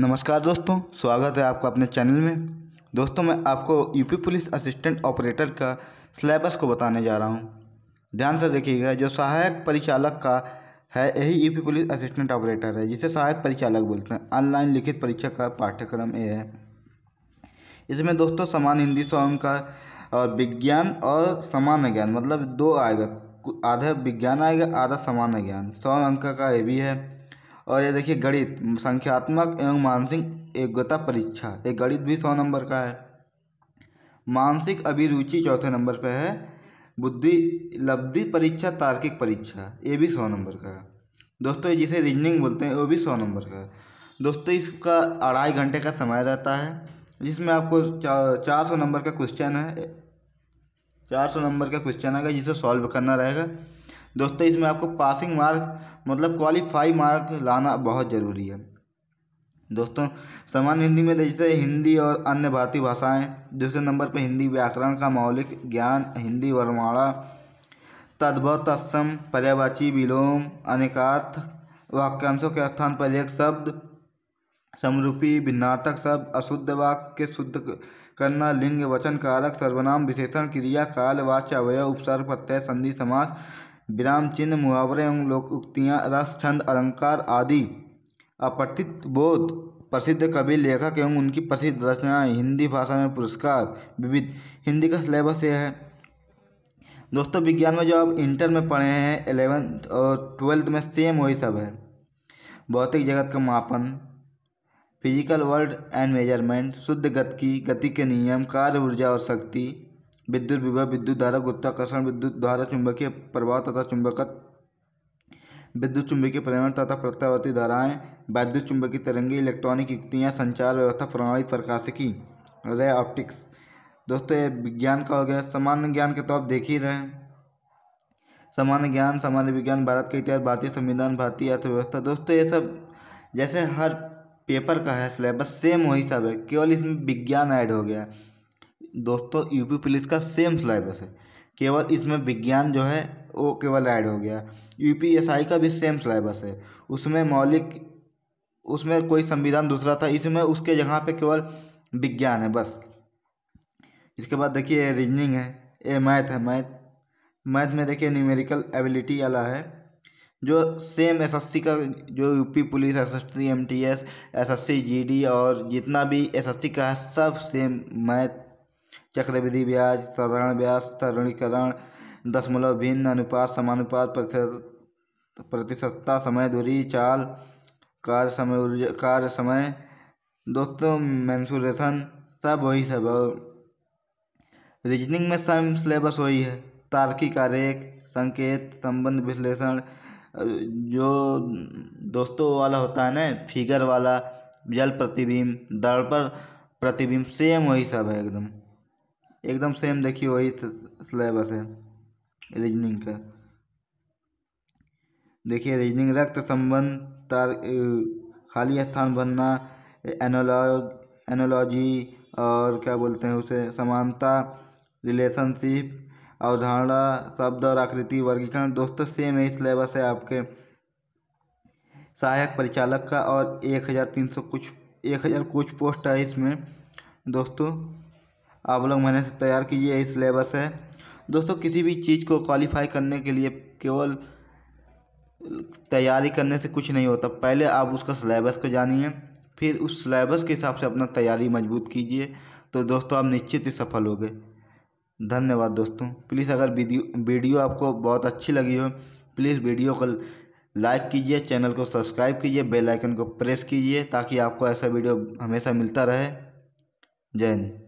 नमस्कार दोस्तों स्वागत है आपका अपने चैनल में दोस्तों मैं आपको यूपी पुलिस असिस्टेंट ऑपरेटर का सिलेबस को बताने जा रहा हूँ ध्यान से देखिएगा जो सहायक परिचालक का है यही यूपी पुलिस असिस्टेंट ऑपरेटर है जिसे सहायक परिचालक बोलते हैं ऑनलाइन लिखित परीक्षा का पाठ्यक्रम ये है इसमें दोस्तों समान हिंदी सौ अंक का और विज्ञान और सामान्य ज्ञान मतलब दो आएगा आधा विज्ञान आएगा आधा सामान्य ज्ञान सौ अंक का ये भी है और ये देखिए गणित संख्यात्मक एवं मानसिक एकता परीक्षा ये गणित भी सौ नंबर का है मानसिक अभिरुचि चौथे नंबर पर है बुद्धि लब्धि परीक्षा तार्किक परीक्षा ये भी सौ नंबर का है दोस्तों जिसे रीजनिंग बोलते हैं वो भी सौ नंबर का है दोस्तों इसका अढ़ाई घंटे का समय रहता है जिसमें आपको चार सौ नंबर का क्वेश्चन है चार सौ नंबर का क्वेश्चन आएगा जिसे सॉल्व करना रहेगा दोस्तों इसमें आपको पासिंग मार्क मतलब क्वालिफाई मार्क लाना बहुत ज़रूरी है दोस्तों सामान्य हिंदी में जैसे हिंदी और अन्य भारतीय भाषाएं दूसरे नंबर पर हिंदी व्याकरण का मौलिक ज्ञान हिंदी वर्माणा तद्भव तत्सम पर्यावाची विलोम अनेकार्थ वाक्यांशों के स्थान पर एक शब्द समरूपी भिन्नार्थक शब्द अशुद्ध वाक्य शुद्ध करना लिंग वचन कारक सर्वनाम विशेषण क्रिया काल वाच्य अवय उपसर्ग प्रत्यय संधि समास विराम चिन्ह मुहावरे एवं लोक उक्तियाँ रस छंद अलंकार आदि अपठित बोध प्रसिद्ध कवि लेखक एवं उनकी प्रसिद्ध रचनाएँ हिंदी भाषा में पुरस्कार विविध हिंदी का सिलेबस यह है दोस्तों विज्ञान में जो आप इंटर में पढ़े हैं एलेवेंथ और ट्वेल्थ में सेम वही सब है भौतिक जगत का मापन फिजिकल वर्ल्ड एंड मेजरमेंट शुद्ध गति गति के नियम कार्य ऊर्जा और शक्ति विद्युत विभव विद्युत धारा गुत्ताकर्षण विद्युत धारा चुंबकीय प्रवाह तथा चुंबक विद्युत चुंबकीय परिवहन तथा प्रत्यावर्ती धाराएं वैद्युत चुंबकीय तरंगे इलेक्ट्रॉनिक युक्तियाँ संचार व्यवस्था प्रणाली प्रकाशिकी रे ऑप्टिक्स दोस्तों ये विज्ञान का हो गया सामान्य ज्ञान के तो आप देख ही रहे सामान्य ज्ञान सामान्य विज्ञान भारत का इतिहास भारतीय संविधान भारतीय अर्थव्यवस्था दोस्तों ये सब जैसे हर पेपर का है सिलेबस सेम वही सब है केवल इसमें विज्ञान ऐड हो गया है दोस्तों यूपी पुलिस का सेम सिलेबस है केवल इसमें विज्ञान जो है वो केवल ऐड हो गया यूपी का भी सेम सिलेबस है उसमें मौलिक उसमें कोई संविधान दूसरा था इसमें उसके जगह पे केवल विज्ञान है बस इसके बाद देखिए रीजनिंग है ए मैथ है मैथ मैथ में देखिए न्यूमेरिकल एबिलिटी वाला है जो सेम एसएससी का जो UP police SSC MTS SSC GD और जितना भी एसएससी का है सब सेम मैथ चक्रवृद्धि ब्याज तरण ब्याज तरणीकरण दशमलव भिन्न अनुपात समानुपात प्रतिशतता समय दूरी चाल कार्य समय ऊर्जा कार्य समय दोस्तों मैंसुरेशन सब वही सब रीजनिंग में सम सिलेबस वही है तार्किक आरेख संकेत संबंध विश्लेषण जो दोस्तों वाला होता है ना फिगर वाला जल प्रतिबिंब दर्पण प्रतिबिंब सेम वही सब है एकदम एकदम सेम देखिए वही सिलेबस है रीजनिंग का देखिए रीजनिंग रक्त संबंध तार खाली स्थान भरना एनोलॉग एनोलॉजी और क्या बोलते हैं उसे समानता रिलेशनशिप अवधारणा शब्द और आकृति वर्गीकरण दोस्तों सेम ही सिलेबस है आपके सहायक परिचालक का और एक हज़ार तीन सौ कुछ एक हज़ार कुछ पोस्ट है इसमें दोस्तों आप लोग मैंने से तैयार कीजिए यही सिलेबस है दोस्तों किसी भी चीज़ को क्वालिफाई करने के लिए केवल तैयारी करने से कुछ नहीं होता पहले आप उसका सिलेबस को जानिए फिर उस सिलेबस के हिसाब से अपना तैयारी मजबूत कीजिए तो दोस्तों आप निश्चित ही सफल गए धन्यवाद दोस्तों प्लीज़ अगर वीडियो वीडियो आपको बहुत अच्छी लगी हो प्लीज़ वीडियो को लाइक कीजिए चैनल को सब्सक्राइब कीजिए बेल आइकन को प्रेस कीजिए ताकि आपको ऐसा वीडियो हमेशा मिलता रहे जय हिंद